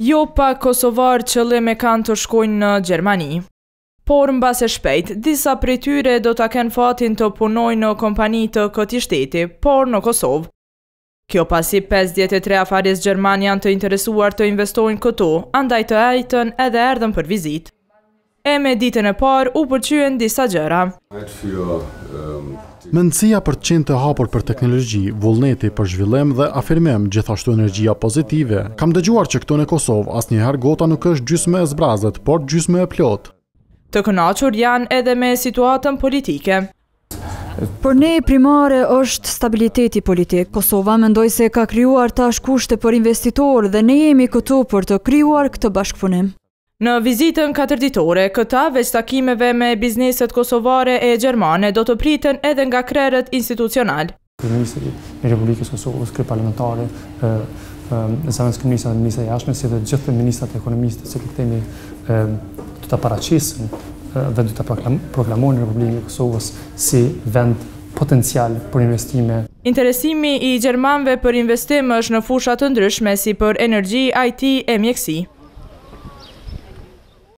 jo pa Kosovar që le me kanë të shkojnë në Gjermani. Por në base shpejt, disa prej tyre do të kenë fatin të punoj në kompani të këti shteti, por në Kosovë. Kjo pasi 53 afaris Gjermani janë të interesuar të investojnë këtu, andaj të ajtën edhe erdhen për vizitë. E me ditën e par u përqyën disa gjëra. Mëndësia për të qenë të hapur për teknologi, vullneti për zhvillem dhe afirmem gjithashtu energjia pozitive. Kam dëgjuar që këto në Kosovë asë njëherë gota nuk është gjysme e zbrazet, por gjysme e plot. Të kënachur janë edhe me situatën politike. Për ne i primare është stabiliteti politik. Kosova mendoj se ka kryuar tash kushte për investitor dhe ne jemi këtu për të kryuar këtë bashkëfunim. Në vizitën katërditore, këta veç takimeve me bizneset kosovare e gjermane do të pritën edhe nga krerët institucional. Kërënisët i Republikës Kosovës, kërë parlamentare, në zanës kërënisët e ministrat e jashme, si dhe gjithë për ministrat e ekonomistët, si këtë temi të të paracisën dhe të të proklamojnë në Republikë e Kosovës si vend potencial për investime. Interesimi i Gjermanve për investim është në fushat të ndryshme si për energji, IT e mjekësi.